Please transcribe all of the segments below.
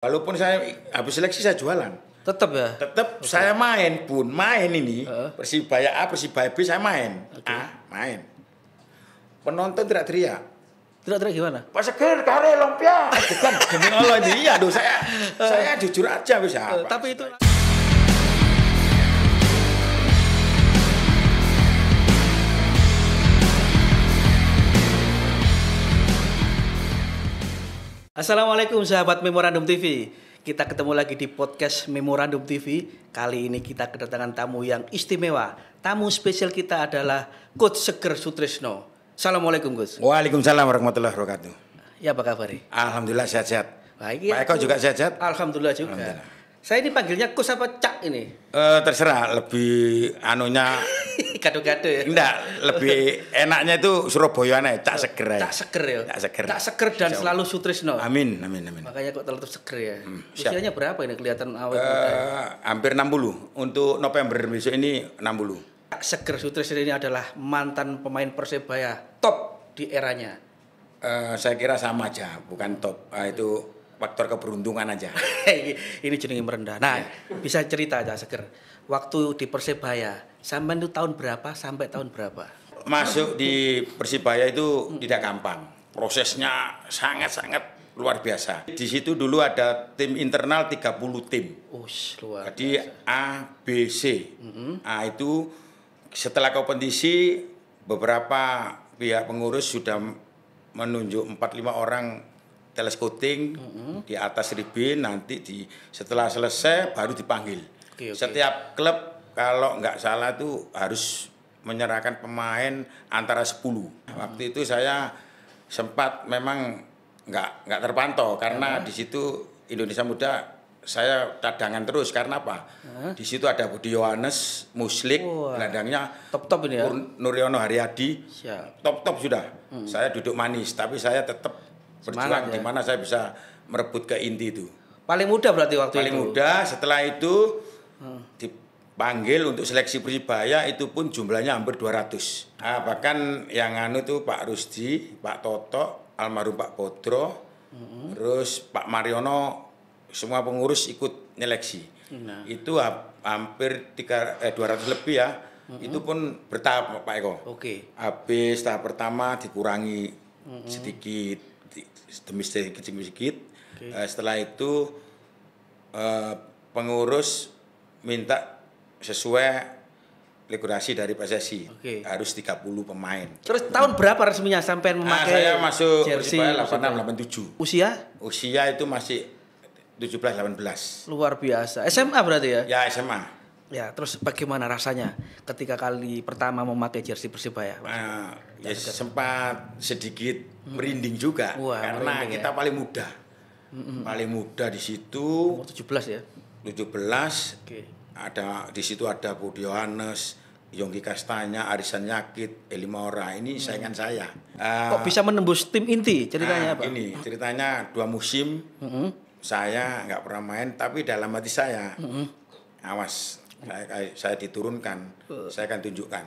Walaupun saya habis seleksi saya jualan. Tetap ya? Tetap okay. saya main pun, main ini. Uh. Persibaya A, Persibaya B saya main. Okay. A, ah, main. Penonton tidak teriak. Tidak teriak gimana? Pak Seger, kare, lompia. Bukan, demi Allah ini. Iya, aduh, saya, saya jujur aja bisa. Ya. Uh, tapi itu... Assalamualaikum sahabat Memorandum TV. Kita ketemu lagi di podcast Memorandum TV. Kali ini kita kedatangan tamu yang istimewa. Tamu spesial kita adalah Coach Seger Sutrisno. Assalamualaikum Gus. Waalaikumsalam warahmatullahi wabarakatuh. Ya apa kabar? Alhamdulillah sehat-sehat. Baik, ya, Pak Eko juga sehat-sehat. Alhamdulillah juga. Alhamdulillah. Saya ini panggilnya Kus apa Cak ini? Uh, terserah, lebih anunya gado-gado ya. Enggak, lebih enaknya itu Surabaya aneh, Cak eh, Seger. Cak Seger ya. Cak Seger. Cak Seger dan Siap. selalu Sutrisno. Amin, amin, amin. Makanya kok terlalu seger ya. Hmm, siap. Usianya berapa ini kelihatan awet uh, Hampir 60. Untuk November besok ini 60. Cak Seger Sutrisno ini adalah mantan pemain Persebaya top di eranya. Uh, saya kira sama aja, bukan top. Uh, itu faktor keberuntungan aja. ini jenenge merendah. Nah, ya. bisa cerita aja seger. Waktu di Persebaya, sampai itu tahun berapa sampai tahun berapa? Masuk di Persibaya itu hmm. tidak gampang. Prosesnya sangat-sangat luar biasa. Di situ dulu ada tim internal 30 tim. Ush, luar Jadi biasa. A, B, C. Mm-hmm. A itu setelah kompetisi beberapa pihak pengurus sudah menunjuk 4-5 orang teleskoting mm -hmm. di atas ribin nanti di setelah selesai baru dipanggil. Okay, okay. Setiap klub kalau nggak salah tuh harus menyerahkan pemain antara 10. Hmm. Waktu itu saya sempat memang nggak nggak terpantau karena hmm. di situ Indonesia Muda saya cadangan terus karena apa? Hmm. Di situ ada Budi Yohanes, Muslik, ladangnya gelandangnya top top ini ya. Nuriono Haryadi. Top top sudah. Hmm. Saya duduk manis tapi saya tetap berjuang ya. gimana saya bisa merebut ke inti itu. Paling mudah berarti waktu Paling itu. Paling mudah setelah itu hmm. dipanggil untuk seleksi pribaya itu pun jumlahnya hampir 200. Nah, bahkan yang anu itu Pak Rusdi, Pak Toto, almarhum Pak Bodro, hmm. terus Pak Mariono semua pengurus ikut seleksi. Nah. Iya. Itu ha hampir tiga, eh, 200 lebih ya. Mm-hmm. Itu pun bertahap Pak Eko. Oke. Okay. Habis tahap pertama dikurangi mm-hmm. sedikit demi sedikit-sedikit. demi Okay. Uh, eh, setelah itu uh, pengurus minta sesuai regulasi dari PSSI okay. harus 30 pemain. Terus hmm. tahun berapa resminya sampai ah, memakai? Nah, saya masuk jersey 86 87. Usia? Usia itu masih 17 18. Luar biasa. SMA berarti ya? Ya, SMA. Ya, terus bagaimana rasanya ketika kali pertama memakai jersey Persibaya? Nah, ya sempat sedikit merinding juga Wah, karena merinding, ya. kita ya. paling muda. hmm Paling muda di situ. Umur 17 ya. 17. Okay. Ada di situ ada Budi Yohanes, Yongki Kastanya, Arisan Yakit, Elimora. Ini mm. saingan saya. Uh, Kok ah, bisa menembus tim inti ceritanya, nah, Pak? Ini ceritanya dua musim. hmm Saya nggak pernah main tapi dalam hati saya. hmm Awas, saya, saya diturunkan saya akan tunjukkan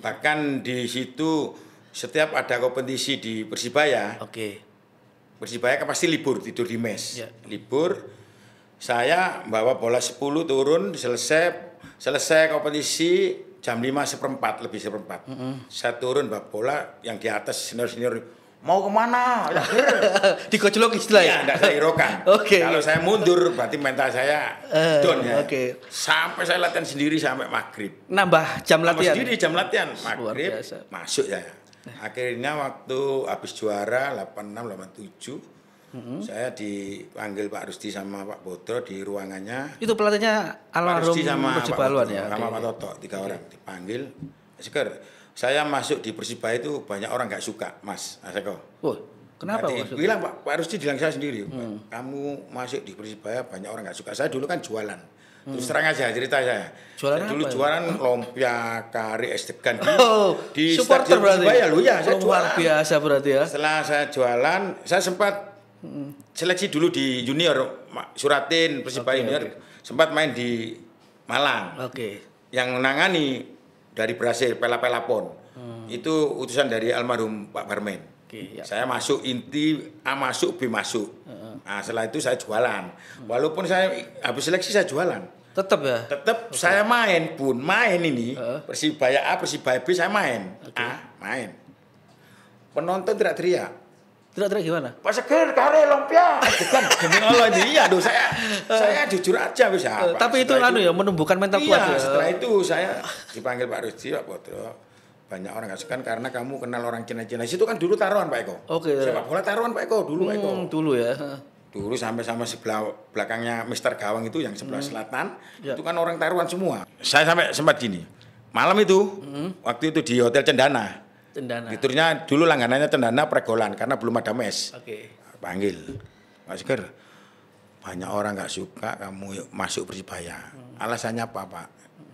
bahkan di situ setiap ada kompetisi di Persibaya oke okay. Persibaya kan pasti libur tidur di mes yeah. libur saya bawa bola 10 turun selesai selesai kompetisi jam 5 seperempat lebih seperempat mm -hmm. saya turun bawa bola yang di atas senior senior mau kemana? Di Digojlok lah ya? Gitu. Tidak ya? iya, saya irokan. Oke. Okay. Kalau saya mundur berarti mental saya uh, down ya. Oke. Okay. Sampai saya latihan sendiri sampai maghrib. Nambah jam latihan. Nambah sendiri jam latihan maghrib masuk ya. Akhirnya waktu habis juara 86 87 Mm -hmm. Saya dipanggil Pak Rusti sama Pak Botro di ruangannya. Itu pelatihnya almarhum Pak Rusti sama Pak Baluan, ya. Sama Pak Toto, tiga okay. orang dipanggil. Seger, saya masuk di Persibaya itu banyak orang nggak suka, Mas Aseko. Oh, kenapa? Nanti, bilang Pak, Pak Rusti bilang saya sendiri. Hmm. Kamu masuk di Persibaya banyak orang nggak suka. Saya dulu kan jualan. Hmm. Terus terang aja cerita saya. Jualan dulu apa, jualan ya? lompiak, kari, es degan di, oh, di supporter berarti. Ya? Persibaya lu ya, saya jualan. Luar biasa berarti ya. Setelah saya jualan, saya sempat hmm. seleksi dulu di junior Suratin Persibaya okay, Junior okay. sempat main di Malang. Oke. Okay. Yang menangani dari Brasil Pela-Pela Hmm. Itu utusan dari almarhum Pak Barmen. Okay, ya. Saya masuk inti A masuk B masuk. Hmm. Nah, setelah itu saya jualan. Hmm. Walaupun saya habis seleksi saya jualan. Tetap ya? Tetap okay. saya main pun, main ini. Hmm. Persibaya A, Persibaya B saya main. Okay. A ah, main. Penonton tidak teriak. Tidak tidak gimana? Pak Sekir, kare lompia. bukan? demi Allah ini iya aduh saya eh. saya jujur aja wis ya. Eh, tapi itu anu ya menumbuhkan mental iya, kuat. Iya, ya. setelah itu saya dipanggil Pak Rusdi, Pak Bodro. Banyak orang nggak kan karena kamu kenal orang Cina-Cina. Situ kan dulu taruhan Pak Eko. Oke. Okay, Sepak bola taruhan Pak Eko dulu hmm, Pak Eko. Hmm, dulu ya. Dulu sampai sama sebelah belakangnya Mister Gawang itu yang sebelah hmm. selatan, ya. itu kan orang taruhan semua. Saya sampai sempat gini. Malam itu, hmm. waktu itu di Hotel Cendana Cendana. Diturnya dulu langganannya cendana pregolan karena belum ada mes. Oke. Okay. Panggil. Pak Seger, banyak orang nggak suka kamu masuk Persibaya. Hmm. Alasannya apa, Pak?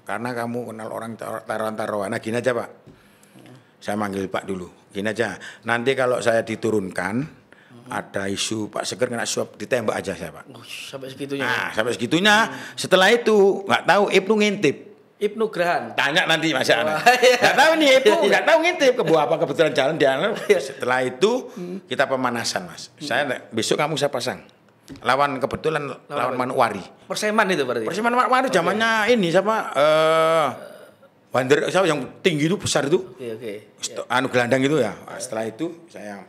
Karena kamu kenal orang taruhan-taruhan. Nah, gini aja, Pak. Hmm. Saya manggil Pak dulu. Gini aja. Nanti kalau saya diturunkan, hmm. ada isu Pak Seger kena suap ditembak aja saya, Pak. Oh, sampai segitunya. Nah, sampai segitunya. Hmm. Setelah itu nggak tahu Ibnu ngintip Ibnu Grahan. Tanya nanti Mas Ana. Oh, iya. tahu nih Ibnu, iya, iya. gak tahu ngintip ke buah apa kebetulan jalan dia. Iya. Setelah itu kita pemanasan Mas. Hmm. Saya besok kamu saya pasang. Lawan kebetulan lawan, lawan Manuwari. Perseman itu berarti. Perseman Manuwari zamannya okay. ini siapa? Eh uh, Wander siapa yang tinggi itu besar itu. Oke okay, oke. Okay. Anu gelandang itu ya. Setelah itu saya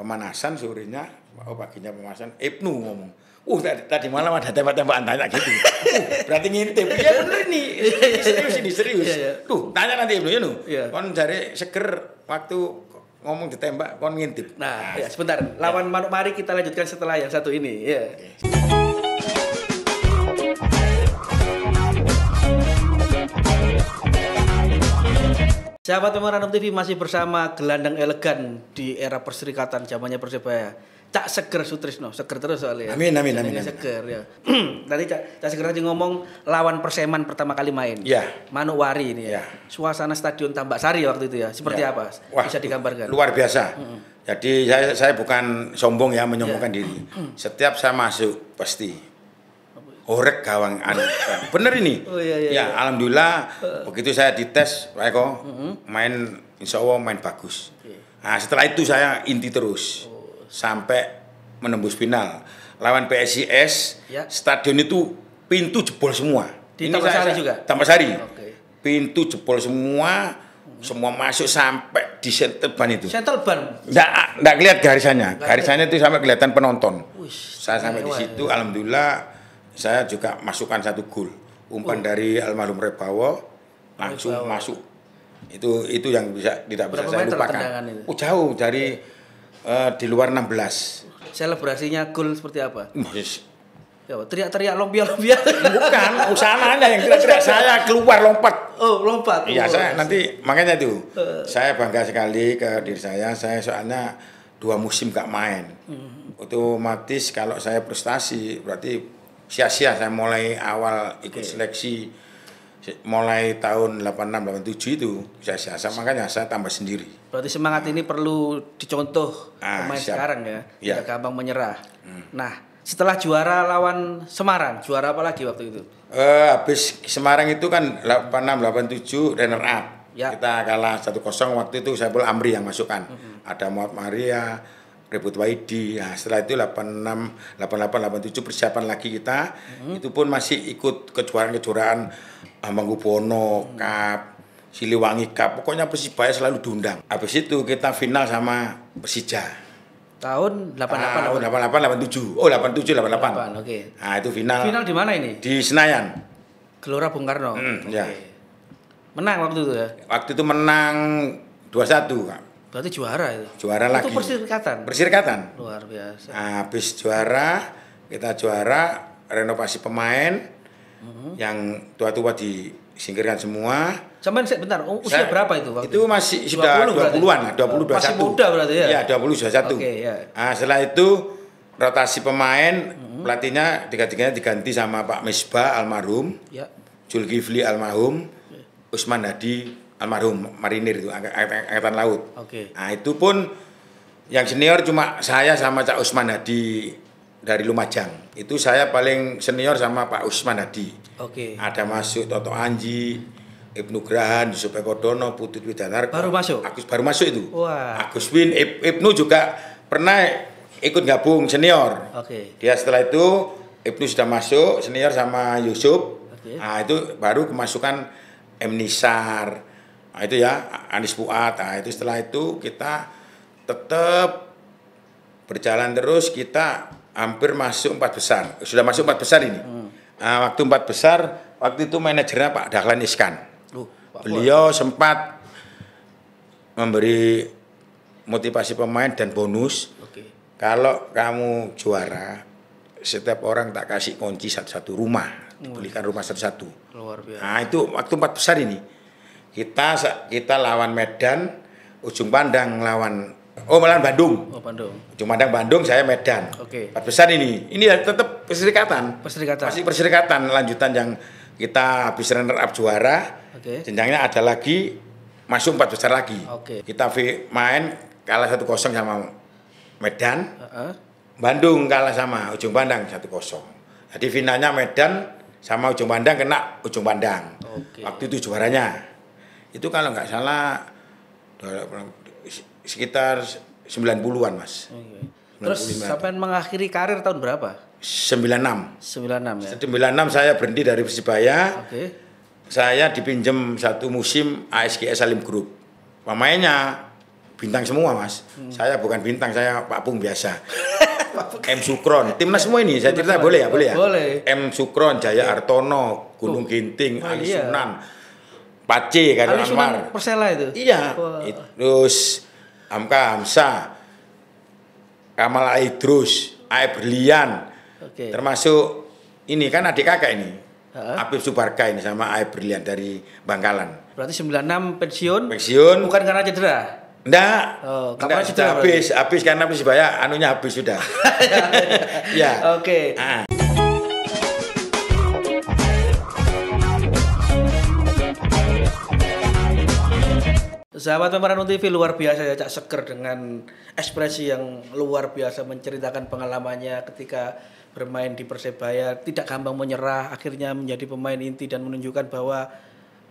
pemanasan sorenya, oh paginya pemanasan Ibnu ngomong uh tadi, tadi malam ada tembak-tembakan tanya gitu. uh, berarti ngintip. ya bener ini. Serius ini serius. Tuh, iya, iya. tanya nanti Ibnu Yunu. Ya, iya. Kon jare seger waktu ngomong ditembak kon ngintip. Nah, nah ya, sebentar. Lawan iya. manuk mari kita lanjutkan setelah yang satu ini. Ya. Okay. Sahabat Teman Random TV masih bersama gelandang elegan di era perserikatan zamannya Persebaya. Cak Seger Sutrisno, seger terus soalnya. Ya. Amin amin amin. amin. Seger ya. Tadi Cak, Cak Seger tadi ngomong lawan Perseman pertama kali main. Iya. Yeah. Manuwari ini ya. Yeah. Suasana Stadion Tambak Sari waktu itu ya. Seperti yeah. apa? Wah, Bisa digambarkan. Luar biasa. Mm -hmm. Jadi saya saya bukan sombong ya menyombongkan yeah. diri. Setiap saya masuk pasti orek gawang anu. Bener ini. Oh, iya, iya, ya, iya. alhamdulillah uh. begitu saya dites, Pak Eko, mm -hmm. main insya Allah main bagus. Okay. Iya. Nah, setelah itu saya inti terus. Oh sampai menembus final. Lawan PSIS, ya. stadion itu pintu jebol semua. Di Tamasari juga. Tamasari. Okay. Pintu jebol semua, semua masuk sampai di center ban itu. Center ban. Enggak enggak ah, kelihatan garisannya. gak garisannya itu sampai kelihatan penonton. Uish, saya sampai di situ ya. alhamdulillah saya juga masukkan satu gol. Umpan uh. dari almarhum Rebawo langsung Rebawo. masuk. Itu itu yang bisa tidak Berapa bisa saya lupakan. Oh jauh dari uh, di luar 16. Selebrasinya gol seperti apa? Yes. Ya, teriak-teriak lobia lobia. Bukan, usaha anda yang teriak-teriak saya keluar lompat. Oh, lompat. Iya, oh, saya nanti makanya itu. Uh, saya bangga sekali ke diri saya. Saya soalnya dua musim gak main. Uh, Otomatis kalau saya prestasi berarti sia-sia saya mulai awal ikut okay. seleksi mulai tahun 86 87 itu sia-sia. Makanya saya tambah sendiri. Berarti semangat ini perlu dicontoh ah, pemain siap. sekarang ya, ya, tidak gampang menyerah. Hmm. Nah, setelah juara lawan Semarang, juara apa lagi waktu itu? Uh, habis Semarang itu kan 86 87 runner up. Ya. Kita kalah 1-0 waktu itu Saiful Amri yang masukkan. -hmm. Ada Muhammad Maria, Rebut Waidi. Nah, setelah itu 86 88 87 persiapan lagi kita. -hmm. Itu pun masih ikut kejuaraan-kejuaraan Hamengkubuwono -hmm. Cup Siliwangi Cup. Pokoknya Persibaya selalu diundang. Habis itu kita final sama Persija. Tahun 88 ah, tahun 88 87. Oh, 87 88. 88 oke. Okay. Nah, itu final. Final di mana ini? Di Senayan. Gelora Bung Karno. Hmm, okay. ya. Menang waktu itu ya. Waktu itu menang 21, Kak. Berarti juara itu. Juara itu lagi. Itu persirikatan. Persirikatan. Luar biasa. Nah, habis juara, kita juara renovasi pemain mm -hmm. yang tua-tua di singkirkan semua. Cuman bentar, usia saya, berapa itu? Waktu? Itu masih dua sudah 20-an, 20 21. Masih muda berarti ya. Iya, 20 21. Okay, ya. Nah, setelah itu rotasi pemain hmm. pelatihnya tiga-tiganya diganti sama Pak Misbah almarhum. Ya. Julkifli almarhum, Usman Hadi almarhum marinir itu angkatan, angkatan laut. Oke. Okay. Nah, itu pun yang senior cuma saya sama Cak Usman Hadi dari Lumajang. Itu saya paling senior sama Pak Usman Hadi. Oke. Okay. Ada masuk Toto Anji, Ibnu Grahan, Yusuf Eko Dono, Putut Widanar. Baru masuk. Agus baru masuk itu. Wah. Agus Win, Ibnu juga pernah ikut gabung senior. Oke. Okay. Dia setelah itu Ibnu sudah masuk senior sama Yusuf. Okay. Nah, itu baru kemasukan M Nisar. Nah, itu ya Anis Buat. Nah, itu setelah itu kita tetap berjalan terus kita hampir masuk empat besar. Sudah masuk empat besar ini. Hmm. Uh, waktu empat besar, waktu itu manajernya Pak Dahlan Iskan. Uh, Beliau sempat memberi motivasi pemain dan bonus. Okay. Kalau kamu juara, setiap orang tak kasih kunci satu-satu rumah, dibelikan rumah satu-satu. Luar biasa. Nah itu waktu empat besar ini kita kita lawan Medan, ujung pandang lawan Oh Malang Bandung. Oh Bandung. Jumandang Bandung, saya Medan. Oke. Okay. Empat besar ini. Ini ya tetap perserikatan. Perserikatan. Masih perserikatan lanjutan yang kita habis runner up juara. Oke. Okay. Jenjangnya ada lagi masuk empat besar lagi. Oke. Okay. Kita main kalah satu kosong sama Medan. Uh -uh. Bandung kalah sama Ujung Pandang satu kosong. Jadi finalnya Medan sama Ujung Pandang kena Ujung Pandang. Okay. Waktu itu juaranya. Itu kalau nggak salah sekitar 90-an, Mas. Okay. Terus sampai mengakhiri karir tahun berapa? 96. 96 ya. 96 saya berhenti dari Persibaya. Oke. Okay. Saya dipinjam satu musim ASGS Salim Group. Pemainnya bintang semua, Mas. Hmm. Saya bukan bintang, saya Pak Pung biasa. M Sukron, timnas semua ini saya cerita boleh ya, boleh ya. Boleh. M Sukron, Jaya Artono, Gunung oh, Ginting, oh, Ali iya. Sunan, Pace, Ali Anwar. Persela itu. Iya. Oh. Terus Amka Hamsa, Kamal Idrus, Aib Berlian, okay. termasuk ini kan adik kakak ini, ha? Apip Subarka ini sama Aib Berlian dari Bangkalan. Berarti 96 pensiun? Pensiun. Bukan karena cedera? Enggak. Oh, Enggak, sudah habis, habis karena Persibaya anunya habis sudah. Ya. ya. Oke. Okay. Ah. Sahabat Pemeran TV luar biasa ya Cak Seger dengan ekspresi yang luar biasa menceritakan pengalamannya ketika bermain di Persebaya, tidak gampang menyerah, akhirnya menjadi pemain inti dan menunjukkan bahwa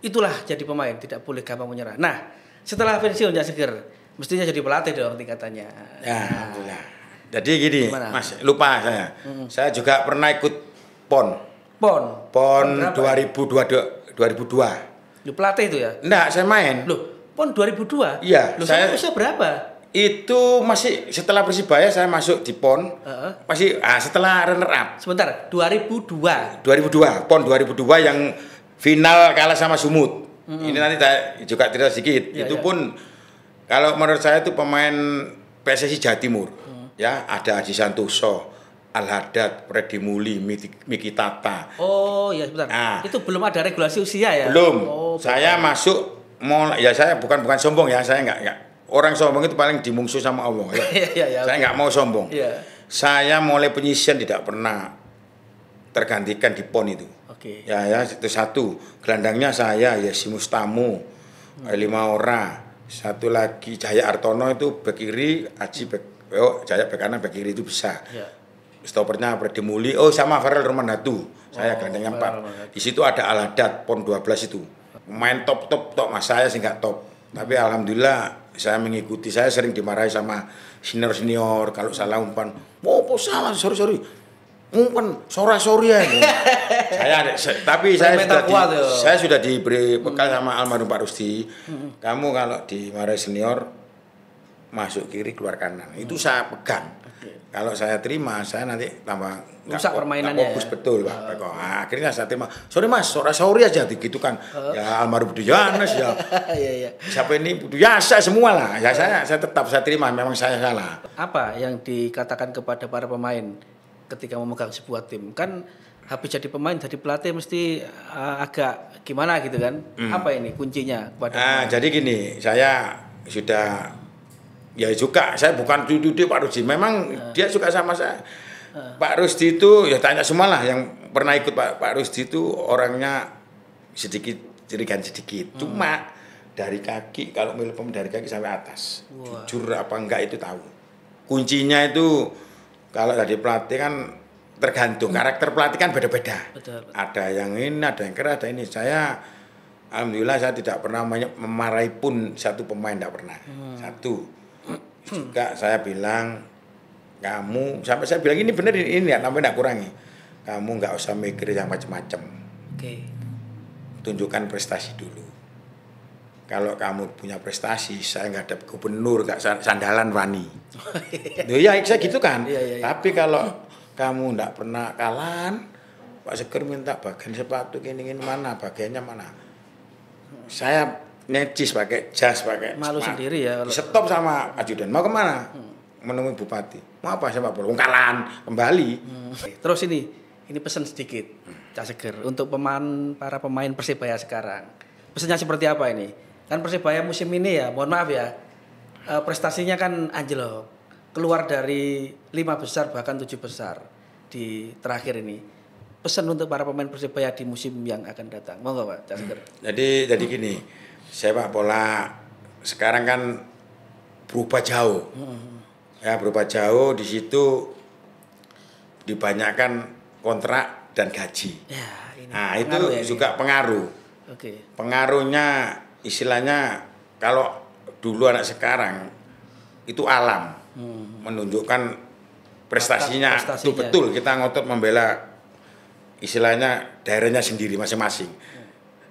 itulah jadi pemain, tidak boleh gampang menyerah. Nah, setelah pensiun Cak Seger, mestinya jadi pelatih dong tingkatannya. Ya, alhamdulillah. Jadi gini, Gimana? Mas, lupa saya. Hmm. Saya juga pernah ikut PON. PON. PON, PON 2002 2002. Lu pelatih itu ya? Enggak, saya main. Loh, PON 2002. Iya. Loh, saya, usia berapa? Itu masih setelah Persibaya saya masuk di PON. Uh-huh. Masih ah, setelah runner up. Sebentar, 2002. 2002, PON 2002 yang final kalah sama Sumut. Mm-hmm. Ini nanti juga tidak sedikit. Ya, itu ya. pun kalau menurut saya itu pemain PSSI Jawa Timur. -huh. Mm. Ya, ada Haji Santoso, Al Haddad, Freddy Muli, Miki Tata. Oh, iya sebentar. Nah, itu belum ada regulasi usia ya? Belum. Oh, saya betul. masuk mau ya saya bukan bukan sombong ya saya nggak nggak orang sombong itu paling dimungsu sama Allah ya. ya, ya, saya nggak mau sombong. Ya. Saya mulai penyisian tidak pernah tergantikan di pon itu. Okay. Ya ya itu satu gelandangnya saya ya si Mustamu hmm. Eh, lima orang satu lagi cahaya Artono itu bek kiri Aji bek oh, Jaya bek kanan bek kiri itu bisa. Ya. Stopernya Predemuli, oh sama Farel Romanatu. Saya oh, gelandangnya empat. Di situ ada Aladat pon 12 itu main top top top mas saya sih nggak top tapi alhamdulillah saya mengikuti saya sering dimarahi sama senior senior kalau salah umpan mau oh, salah sorry sorry umpan sore sorry ya saya tapi saya sudah di, saya sudah diberi bekal sama hmm. almarhum Pak Rusti hmm. kamu kalau dimarahi senior masuk kiri keluar kanan itu hmm. saya pegang kalau saya terima, saya nanti tambah rusak permainannya. Ya? Fokus ya? betul, Pak. Uh. Peko. Nah, akhirnya saya terima. Sorry Mas, sore sore aja gitu kan. Uh. Ya almarhum Budi Yanes ya. Iya, iya. Siapa ini Budi Yasa semua lah. Ya saya saya tetap saya terima, memang saya salah. Apa yang dikatakan kepada para pemain ketika memegang sebuah tim? Kan habis jadi pemain jadi pelatih mesti uh, agak gimana gitu kan hmm. apa ini kuncinya nah, jadi gini saya sudah ya juga saya bukan cucu Pak Rusdi memang uh. dia suka sama saya uh. Pak Rusdi itu ya tanya semualah yang pernah ikut Pak Pak Rusdi itu orangnya sedikit cirikan sedikit hmm. cuma dari kaki kalau milih dari kaki sampai atas wow. jujur apa enggak itu tahu kuncinya itu kalau dari pelatih kan tergantung hmm. karakter pelatih kan beda-beda ada yang ini ada yang keras ada ini saya alhamdulillah saya tidak pernah memarahi pun satu pemain tidak pernah hmm. satu juga saya bilang kamu sampai saya bilang ini benar ini, ini ya namanya tidak kurangi kamu nggak usah mikir yang macam-macam okay. tunjukkan prestasi dulu kalau kamu punya prestasi saya nggak ada gubernur nggak sandalan wani oh, iya. ya saya gitu kan iya, iya, iya. tapi kalau kamu nggak pernah kalan Pak Seger minta bagian sepatu ini, ini mana bagiannya mana saya necis pakai jas pakai malu smart. sendiri ya kalau... stop sama ajudan mau kemana hmm. menemui bupati mau apa siapa bola ungkalan kembali hmm. terus ini ini pesan sedikit hmm. cak seger untuk pemain para pemain persibaya sekarang pesannya seperti apa ini kan persibaya musim ini ya mohon maaf ya eh, prestasinya kan anjlok keluar dari lima besar bahkan tujuh besar di terakhir ini pesan untuk para pemain persibaya di musim yang akan datang. mau Monggo Pak hmm. Jadi jadi gini, sepak bola sekarang kan berubah jauh. Hmm. Ya, berubah jauh di situ dibanyakan kontrak dan gaji. Ya, ini nah, itu ya, juga ini. Ya. pengaruh. Okay. Pengaruhnya istilahnya kalau dulu anak sekarang itu alam hmm. menunjukkan prestasinya. itu betul kita ngotot membela istilahnya daerahnya sendiri masing-masing.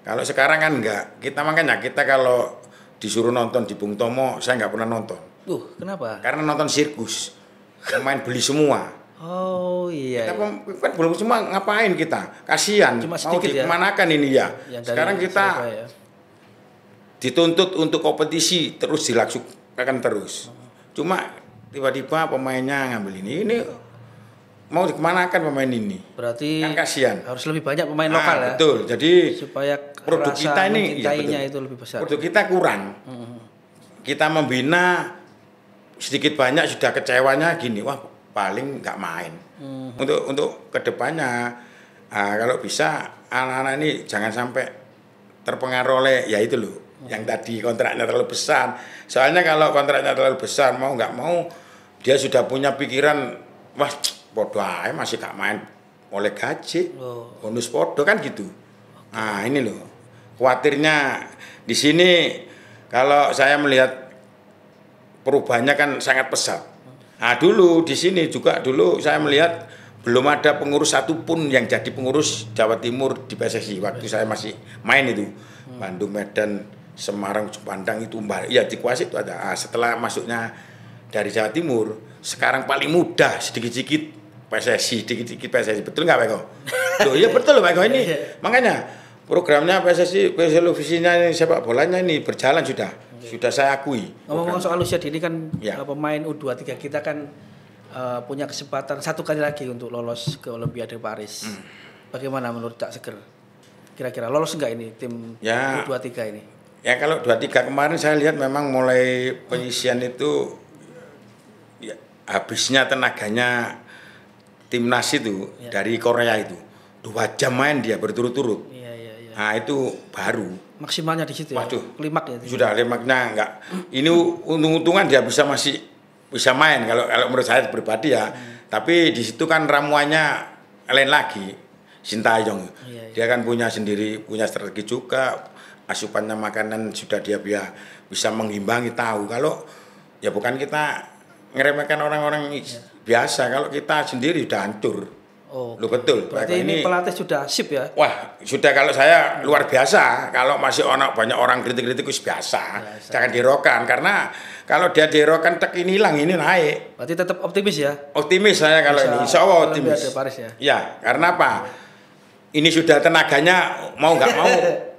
Kalau sekarang kan enggak. Kita makanya kita kalau disuruh nonton di Bung Tomo, saya enggak pernah nonton. Tuh, kenapa? Karena nonton sirkus. Pemain beli semua. Oh iya. Kita iya. kan belum semua ngapain kita? Kasihan. Cuma sedikit mau dimanakan ya? ini ya. Yang sekarang kita ya. dituntut untuk kompetisi terus dilaksanakan terus. Cuma tiba-tiba pemainnya ngambil ini. Ini mau dikemanakan pemain ini? Berarti kan kasihan. Harus lebih banyak pemain nah, lokal ya. Betul. Jadi supaya produk kita ini ya, betul. itu lebih besar. Produk kita kurang. Hmm. Kita membina sedikit banyak sudah kecewanya gini, wah paling nggak main. Hmm. Untuk untuk kedepannya uh, kalau bisa anak-anak ini jangan sampai terpengaruh oleh ya itu loh hmm. yang tadi kontraknya terlalu besar. Soalnya kalau kontraknya terlalu besar mau nggak mau dia sudah punya pikiran wah podo ae masih gak main oleh gaji. Oh. Bonus podo kan gitu. Okay. Nah, ini loh. Khawatirnya di sini kalau saya melihat perubahannya kan sangat pesat. Nah, dulu di sini juga dulu saya melihat belum ada pengurus satupun yang jadi pengurus Jawa Timur di PSSI waktu saya masih main itu hmm. Bandung Medan Semarang Pandang itu mbak ya dikuasai itu ada nah, setelah masuknya dari Jawa Timur sekarang paling mudah sedikit-sedikit PSSI dikit-dikit PSSI betul nggak Pak Eko? Tuh iya betul Pak Eko ini iya. makanya programnya PSSI PSSI visinya ini sepak bolanya ini berjalan sudah iya. sudah saya akui. Ngomong-ngomong soal usia dini kan ya. pemain U23 kita kan uh, punya kesempatan satu kali lagi untuk lolos ke Olimpiade Paris. Hmm. Bagaimana menurut Cak Seger? Kira-kira lolos nggak ini tim ya. U23 ini? Ya kalau 23 kemarin saya lihat memang mulai penyisian itu ya, habisnya tenaganya timnas itu ya. dari Korea itu dua jam main dia berturut-turut. Ya, ya, ya. Nah itu baru. Maksimalnya di situ. Ya? Waduh, klimak ya. Sudah klimaknya enggak. Ini untung-untungan dia bisa masih bisa main kalau kalau menurut saya pribadi ya. Hmm. Tapi di situ kan ramuannya lain lagi. Sintayong. Ya, ya. Dia kan punya sendiri punya strategi juga asupannya makanan sudah dia biar bisa mengimbangi tahu kalau ya bukan kita ngeremehkan orang-orang ya biasa kalau kita sendiri sudah hancur. Oh. Lu betul. Berarti ini, ini pelatih sudah sip ya? Wah, sudah kalau saya hmm. luar biasa. Kalau masih ono banyak orang kritik-kritik biasa. biasa. Jangan dirokan karena kalau dia dirokan tek ini hilang ini naik. Berarti tetap optimis ya? Optimis saya kalau ini. Insya Allah optimis. ya? ya, iya, karena apa? Ini sudah tenaganya mau nggak mau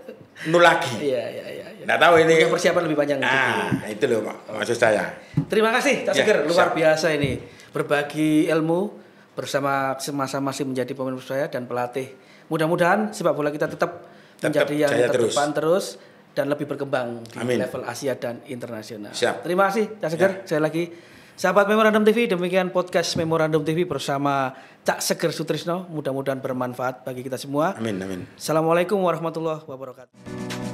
nul lagi. Iya, iya, iya, iya. Nggak tahu ini. persiapan lebih panjang. Nah, itu loh oh. maksud saya. Terima kasih, Cak iya, Seger. luar siap. biasa ini berbagi ilmu bersama semasa masih menjadi pemain saya dan pelatih. Mudah-mudahan sepak bola kita tetap, tetap menjadi yang terdepan terus. terus dan lebih berkembang di Amin. level Asia dan internasional. Siap. Terima kasih Cak Seger. Ya. Saya lagi sahabat Memorandum TV demikian podcast Memorandum TV bersama Cak Seger Sutrisno. Mudah-mudahan bermanfaat bagi kita semua. Amin amin. Assalamualaikum warahmatullahi wabarakatuh.